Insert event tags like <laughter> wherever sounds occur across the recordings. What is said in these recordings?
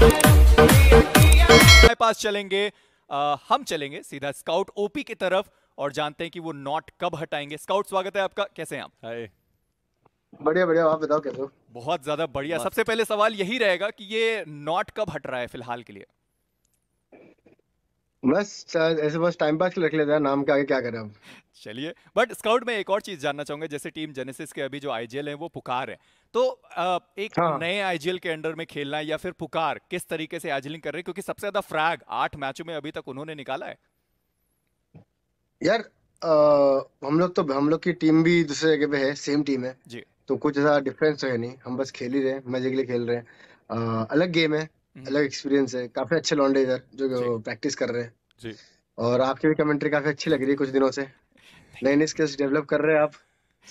हमारे पास चलेंगे आ, हम चलेंगे सीधा स्काउट ओपी की तरफ और जानते हैं कि वो नॉट कब हटाएंगे स्काउट स्वागत है आपका कैसे हैं आप हाय बढ़िया बढ़िया आप बताओ कैसे हो बहुत ज्यादा बढ़िया सबसे पहले सवाल यही रहेगा कि ये नॉट कब हट रहा है फिलहाल के लिए बस ऐसे बस टाइम पास रख लेते हैं नाम के आगे क्या करें अब चलिए बट स्काउट में एक और चीज जानना चाहूंगा जैसे टीम जेनेसिस के अभी जो आईजीएल है वो पुकार है तो एक हाँ। नए आईजीएल के अंडर में खेलना या फिर पुकार किस तरीके से आईजीलिंग कर रहे हैं क्योंकि सबसे ज्यादा फ्रैग आठ मैचों में अभी तक उन्होंने निकाला है यार आ, हम लोग तो हम लोग की टीम भी दूसरे जगह पे है सेम टीम है जी तो कुछ ऐसा डिफरेंस तो है नहीं हम बस खेल ही रहे मजे के लिए खेल रहे हैं अलग गेम है हम्म। अलग एक्सपीरियंस है काफी अच्छे लॉन्डे इधर जो प्रैक्टिस कर रहे हैं जी और आपकी भी कमेंट्री काफी अच्छी लग रही है कुछ दिनों से प्लेन स्किल्स डेवलप कर रहे हैं आप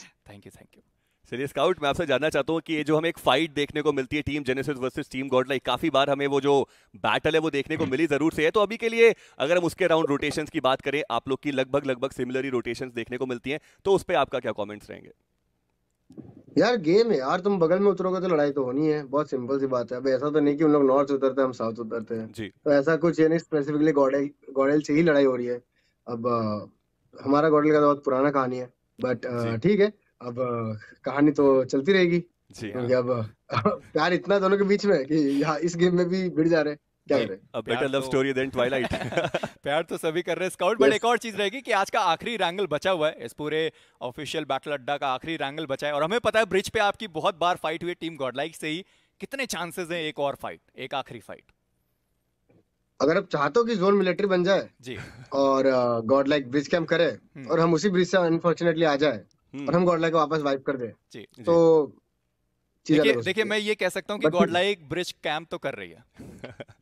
थैंक यू थैंक यू चलिए स्काउट मैं आपसे जानना चाहता हूँ कि ये जो हमें एक फाइट देखने को मिलती है team Genesis versus team Godlike काफी बार हमें वो जो बैटल है वो देखने को मिली जरूर से है तो अभी के लिए अगर हम उसके राउंड रोटेशन की बात करें आप लोग की लगभग लगभग सिमिलरली रोटेशन देखने को मिलती है तो उस पर आपका क्या कॉमेंट्स रहेंगे यार गेम है यार तुम बगल में उतरोगे तो लड़ाई तो होनी है बहुत सिंपल सी बात है अब ऐसा तो नहीं कि उन लोग नॉर्थ उतरते हैं हम साउथ उतरते हैं तो ऐसा कुछ है नहीं स्पेसिफिकली गॉडेल गॉडेल से ही लड़ाई हो रही है अब हमारा गोडल का तो बहुत पुराना कहानी है बट ठीक है अब कहानी तो चलती रहेगी जी हाँ। अब <laughs> प्यार इतना दोनों के बीच में कि इस गेम में भी भिड़ जा रहे हैं तो <laughs> <laughs> प्यार तो सभी कर रहे स्काउट बट एक और चीज रहेगी कि आज का आखिरी रैंगल बचा हुआ है इस पूरे ऑफिशियल बैटल अड्डा का आखिरी रैंगल बचा है और हमें पता है ब्रिज पे आपकी बहुत बार फाइट हुई टीम गॉडलाइक से ही कितने चांसेस हैं एक और फाइट एक आखिरी फाइट अगर आप चाहते हो कि जोन मिलिट्री बन जाए जी और गॉड लाइक ब्रिज कैम्प करे हम्म। और हम उसी ब्रिज से अनफॉर्चुनेटली आ जाए और हम गॉड हम्म। लाइक वापस वाइप कर दे जी, तो देखिए मैं ये कह सकता हूँ कि गॉड लाइक ब्रिज कैम्प तो कर रही है <laughs>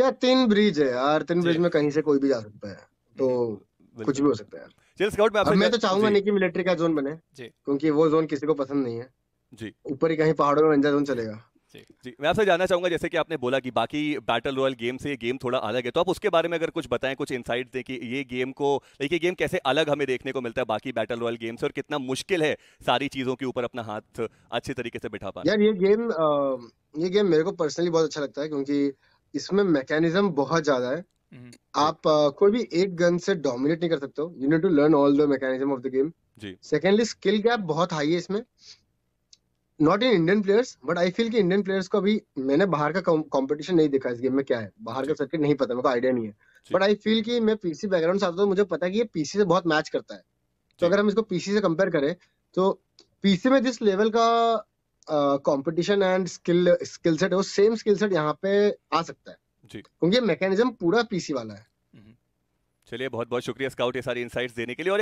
या तीन ब्रिज है यार तीन ब्रिज में कहीं से कोई भी जा सकता है तो हम्म, कुछ भी हो सकता है चल स्काउट मैं, मैं तो चाहूंगा नहीं कि मिलिट्री का जोन बने क्योंकि वो जोन किसी को पसंद नहीं है जी ऊपर ही कहीं पहाड़ों में रंजा जोन चलेगा जी मैं आपसे जानना चाहूंगा जैसे कि आपने बोला कि बाकी बैटल रॉयल गेम से ये गेम थोड़ा अलग है तो आप उसके बारे में अगर कुछ बताएं कुछ इनसाइट दें कि ये गेम को ये गेम कैसे अलग हमें देखने को मिलता है बाकी बैटल रॉयल गेम से और कितना मुश्किल है सारी चीज़ों के ऊपर अपना हाथ अच्छे तरीके से बिठा पाना यार ये गेम ये गेम मेरे को पर्सनली बहुत अच्छा लगता है क्योंकि इसमें मैकेनिज्म बहुत ज़्यादा है हम्म। आप कोई भी एक गन से डोमिनेट नहीं कर सकते हो you need to learn all the mechanism of the game secondly skill gap बहुत हाई है इसमें not in Indian players but I feel कि इंडियन प्लेयर्स को अभी मैंने बाहर का कंपटीशन नहीं देखा इस गेम में क्या है बाहर का सर्किट नहीं पता मेरे को आइडिया नहीं है बट आई फील कि मैं पीसी बैकग्राउंड से आता हूँ मुझे पता है कि ये पीसी से बहुत मैच करता है तो अगर हम इसको पीसी से कंपेयर करें तो पीसी में जिस लेवल का competition and skill skill set है वो सेम स्किल सेट यहाँ पे आ सकता है क्योंकि मैकेनिज्म पूरा पीसी वाला है हम्म। चलिए बहुत बहुत शुक्रिया स्काउट ये सारी इंसाइट्स देने के लिए और